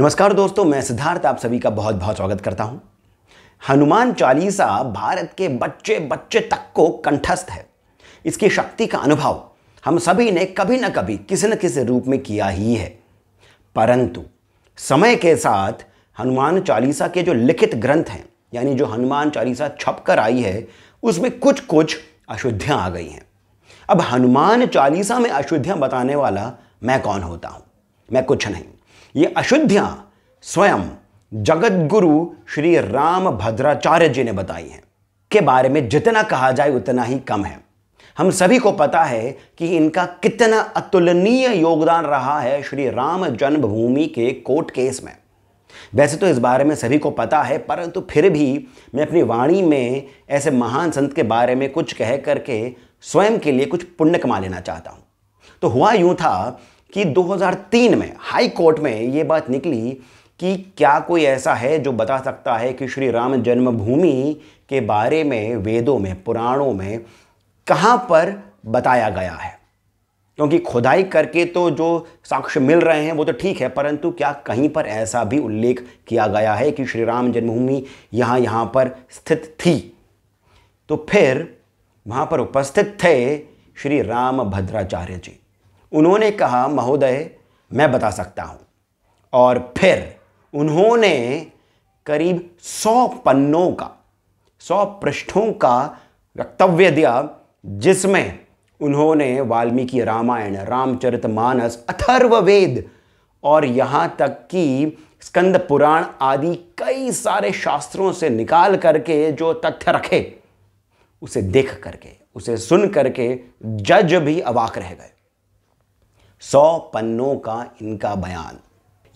नमस्कार दोस्तों मैं सिद्धार्थ आप सभी का बहुत बहुत स्वागत करता हूं हनुमान चालीसा भारत के बच्चे बच्चे तक को कंठस्थ है इसकी शक्ति का अनुभव हम सभी ने कभी न कभी किसी न किसी रूप में किया ही है परंतु समय के साथ हनुमान चालीसा के जो लिखित ग्रंथ हैं यानी जो हनुमान चालीसा छप कर आई है उसमें कुछ कुछ अशुद्धियाँ आ गई हैं अब हनुमान चालीसा में अशुद्धियाँ बताने वाला मैं कौन होता हूँ मैं कुछ नहीं ये अशुद्धियां स्वयं जगतगुरु श्री राम भद्राचार्य जी ने बताई हैं के बारे में जितना कहा जाए उतना ही कम है हम सभी को पता है कि इनका कितना अतुलनीय योगदान रहा है श्री राम जन्मभूमि के कोर्ट केस में वैसे तो इस बारे में सभी को पता है परंतु फिर भी मैं अपनी वाणी में ऐसे महान संत के बारे में कुछ कह करके स्वयं के लिए कुछ पुण्य कमा लेना चाहता हूं तो हुआ यूं था कि 2003 में हाई कोर्ट में ये बात निकली कि क्या कोई ऐसा है जो बता सकता है कि श्री राम जन्मभूमि के बारे में वेदों में पुराणों में कहाँ पर बताया गया है क्योंकि खुदाई करके तो जो साक्ष्य मिल रहे हैं वो तो ठीक है परंतु क्या कहीं पर ऐसा भी उल्लेख किया गया है कि श्री राम जन्मभूमि यहाँ यहाँ पर स्थित थी तो फिर वहाँ पर उपस्थित थे श्री राम भद्राचार्य जी उन्होंने कहा महोदय मैं बता सकता हूँ और फिर उन्होंने करीब सौ पन्नों का सौ पृष्ठों का वक्तव्य दिया जिसमें उन्होंने वाल्मीकि रामायण रामचरित मानस अथर्ववेद और यहाँ तक कि स्कंद पुराण आदि कई सारे शास्त्रों से निकाल करके जो तथ्य रखे उसे देख करके उसे सुन करके जज भी अवाक रह गए सौ पन्नों का इनका बयान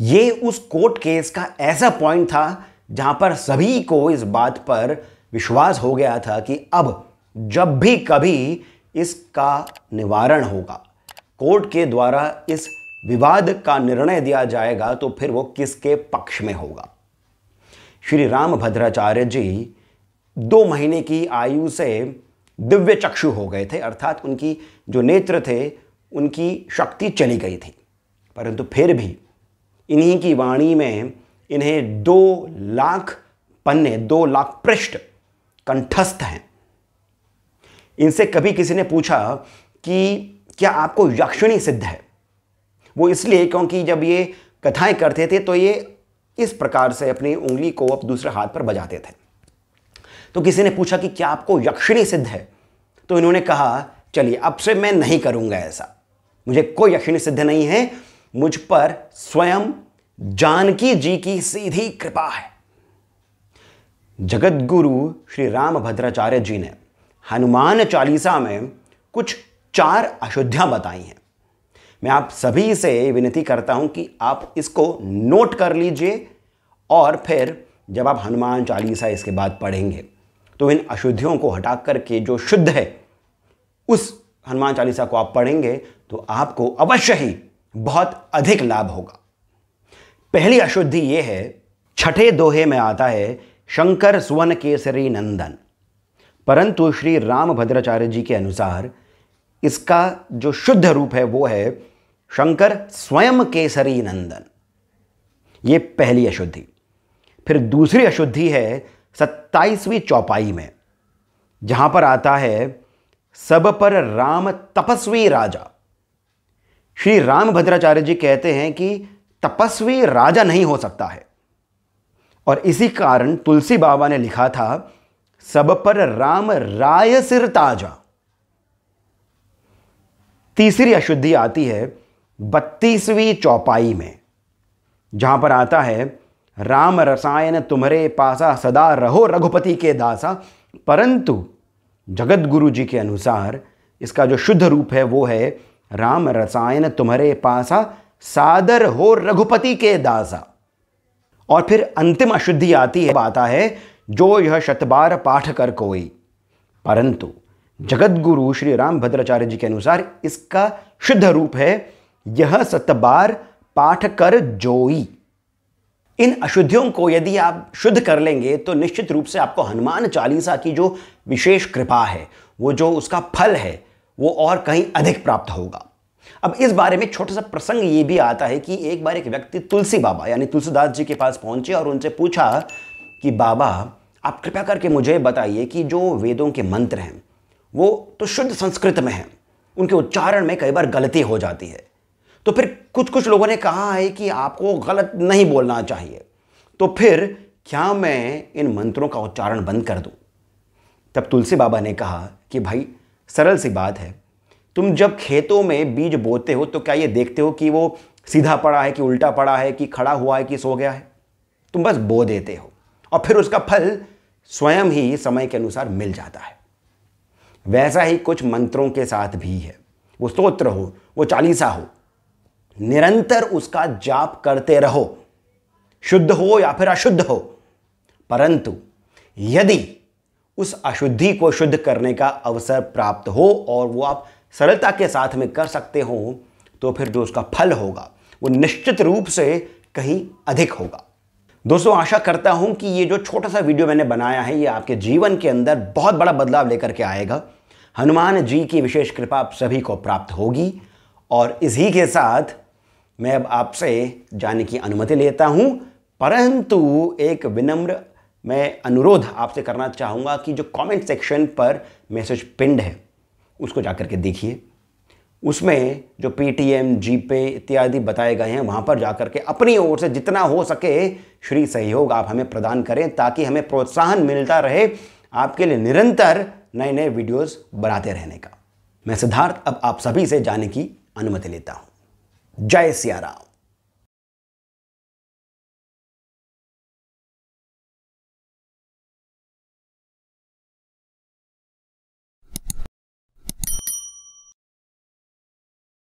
ये उस कोर्ट केस का ऐसा पॉइंट था जहां पर सभी को इस बात पर विश्वास हो गया था कि अब जब भी कभी इसका निवारण होगा कोर्ट के द्वारा इस विवाद का निर्णय दिया जाएगा तो फिर वो किसके पक्ष में होगा श्री राम भद्राचार्य जी दो महीने की आयु से दिव्य चक्षु हो गए थे अर्थात उनकी जो नेत्र थे उनकी शक्ति चली गई थी परंतु फिर भी इन्हीं की वाणी में इन्हें दो लाख पन्ने दो लाख पृष्ठ कंठस्थ हैं इनसे कभी किसी ने पूछा कि क्या आपको यक्षिणी सिद्ध है वो इसलिए क्योंकि जब ये कथाएं करते थे तो ये इस प्रकार से अपनी उंगली को अब दूसरे हाथ पर बजाते थे तो किसी ने पूछा कि क्या आपको यक्षिणी सिद्ध है तो इन्होंने कहा चलिए अब से मैं नहीं करूंगा ऐसा मुझे कोई यकीन सिद्ध नहीं है मुझ पर स्वयं जानकी जी की सीधी कृपा है जगत गुरु श्री राम भद्राचार्य जी ने हनुमान चालीसा में कुछ चार अशुद्धियां बताई हैं मैं आप सभी से विनती करता हूं कि आप इसको नोट कर लीजिए और फिर जब आप हनुमान चालीसा इसके बाद पढ़ेंगे तो इन अशुद्धियों को हटा करके जो शुद्ध है उस हनुमान चालीसा को आप पढ़ेंगे तो आपको अवश्य ही बहुत अधिक लाभ होगा पहली अशुद्धि ये है छठे दोहे में आता है शंकर सुवन केसरी नंदन परंतु श्री राम भद्राचार्य जी के अनुसार इसका जो शुद्ध रूप है वो है शंकर स्वयं केसरी नंदन ये पहली अशुद्धि फिर दूसरी अशुद्धि है सत्ताईसवीं चौपाई में जहां पर आता है सब पर राम तपस्वी राजा श्री राम भद्राचार्य जी कहते हैं कि तपस्वी राजा नहीं हो सकता है और इसी कारण तुलसी बाबा ने लिखा था सब पर राम राय सिर ताजा तीसरी अशुद्धि आती है बत्तीसवीं चौपाई में जहां पर आता है राम रसायन तुम्हारे पासा सदा रहो रघुपति के दासा परंतु जगत गुरु जी के अनुसार इसका जो शुद्ध रूप है वो है राम रसायन तुम्हारे पासा सादर हो रघुपति के दासा और फिर अंतिम अशुद्धि आती है आता है जो यह शतबार पाठ कर कोई परंतु जगत गुरु श्री राम भद्राचार्य जी के अनुसार इसका शुद्ध रूप है यह सतबार पाठ कर जोई इन अशुद्धियों को यदि आप शुद्ध कर लेंगे तो निश्चित रूप से आपको हनुमान चालीसा की जो विशेष कृपा है वो जो उसका फल है वो और कहीं अधिक प्राप्त होगा अब इस बारे में छोटा सा प्रसंग ये भी आता है कि एक बार एक व्यक्ति तुलसी बाबा यानी तुलसीदास जी के पास पहुंचे और उनसे पूछा कि बाबा आप कृपया करके मुझे बताइए कि जो वेदों के मंत्र हैं वो तो शुद्ध संस्कृत में हैं उनके उच्चारण में कई बार गलती हो जाती है तो फिर कुछ कुछ लोगों ने कहा है कि आपको गलत नहीं बोलना चाहिए तो फिर क्या मैं इन मंत्रों का उच्चारण बंद कर दूं तब तुलसी बाबा ने कहा कि भाई सरल सी बात है तुम जब खेतों में बीज बोते हो तो क्या ये देखते हो कि वो सीधा पड़ा है कि उल्टा पड़ा है कि खड़ा हुआ है कि सो गया है तुम बस बो देते हो और फिर उसका फल स्वयं ही समय के अनुसार मिल जाता है वैसा ही कुछ मंत्रों के साथ भी है वो स्तोत्र हो वो चालीसा हो निरंतर उसका जाप करते रहो शुद्ध हो या फिर अशुद्ध हो परंतु यदि उस अशुद्धि को शुद्ध करने का अवसर प्राप्त हो और वो आप सरलता के साथ में कर सकते हो तो फिर जो उसका फल होगा वो निश्चित रूप से कहीं अधिक होगा दोस्तों आशा करता हूं कि ये जो छोटा सा वीडियो मैंने बनाया है ये आपके जीवन के अंदर बहुत बड़ा बदलाव लेकर के आएगा हनुमान जी की विशेष कृपा आप सभी को प्राप्त होगी और इसी के साथ मैं अब आपसे जाने की अनुमति लेता हूं परंतु एक विनम्र मैं अनुरोध आपसे करना चाहूँगा कि जो कमेंट सेक्शन पर मैसेज पिंड है उसको जा के देखिए उसमें जो पे टी एम जी पे इत्यादि बताए गए हैं वहाँ पर जा के अपनी ओर से जितना हो सके श्री सहयोग आप हमें प्रदान करें ताकि हमें प्रोत्साहन मिलता रहे आपके लिए निरंतर नए नए वीडियोस बनाते रहने का मैं सिद्धार्थ अब आप सभी से जाने की अनुमति लेता हूँ जय सिया राम